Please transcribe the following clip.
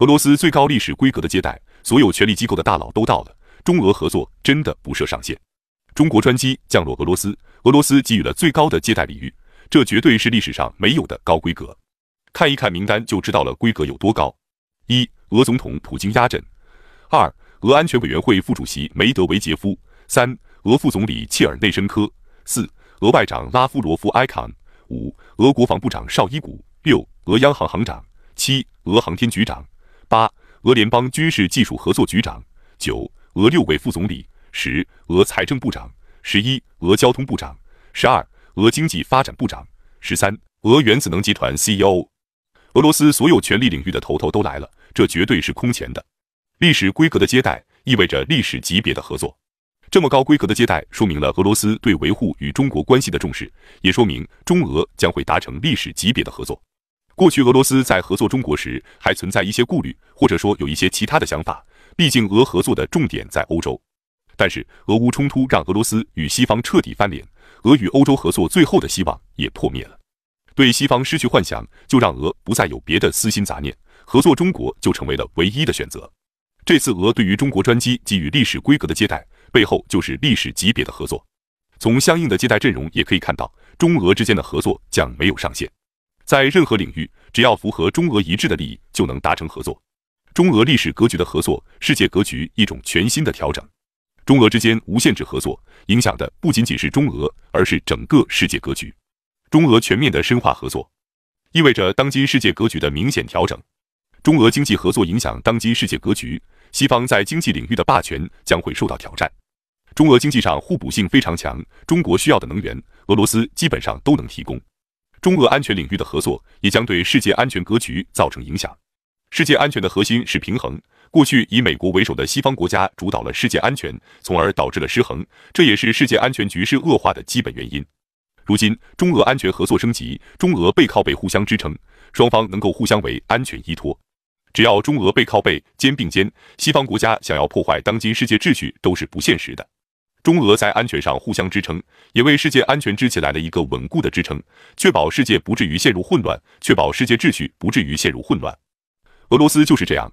俄罗斯最高历史规格的接待，所有权力机构的大佬都到了。中俄合作真的不设上限。中国专机降落俄罗斯，俄罗斯给予了最高的接待礼遇，这绝对是历史上没有的高规格。看一看名单就知道了规格有多高：一、俄总统普京压阵；二、俄安全委员会副主席梅德韦杰夫；三、俄副总理切尔内申科；四、俄外长拉夫罗夫埃康；五、俄国防部长绍伊古；六、俄央行行长；七、俄航天局长。八、俄联邦军事技术合作局长；九、俄六位副总理；十、俄财政部长；十一、俄交通部长；十二、俄经济发展部长；十三、俄原子能集团 CEO。俄罗斯所有权力领域的头头都来了，这绝对是空前的，历史规格的接待意味着历史级别的合作。这么高规格的接待，说明了俄罗斯对维护与中国关系的重视，也说明中俄将会达成历史级别的合作。过去俄罗斯在合作中国时还存在一些顾虑，或者说有一些其他的想法，毕竟俄合作的重点在欧洲。但是俄乌冲突让俄罗斯与西方彻底翻脸，俄与欧洲合作最后的希望也破灭了。对西方失去幻想，就让俄不再有别的私心杂念，合作中国就成为了唯一的选择。这次俄对于中国专机给予历史规格的接待，背后就是历史级别的合作。从相应的接待阵容也可以看到，中俄之间的合作将没有上限。在任何领域，只要符合中俄一致的利益，就能达成合作。中俄历史格局的合作，世界格局一种全新的调整。中俄之间无限制合作，影响的不仅仅是中俄，而是整个世界格局。中俄全面的深化合作，意味着当今世界格局的明显调整。中俄经济合作影响当今世界格局，西方在经济领域的霸权将会受到挑战。中俄经济上互补性非常强，中国需要的能源，俄罗斯基本上都能提供。中俄安全领域的合作也将对世界安全格局造成影响。世界安全的核心是平衡，过去以美国为首的西方国家主导了世界安全，从而导致了失衡，这也是世界安全局势恶化的基本原因。如今，中俄安全合作升级，中俄背靠背互相支撑，双方能够互相为安全依托。只要中俄背靠背、肩并肩，西方国家想要破坏当今世界秩序都是不现实的。中俄在安全上互相支撑，也为世界安全支起来了一个稳固的支撑，确保世界不至于陷入混乱，确保世界秩序不至于陷入混乱。俄罗斯就是这样。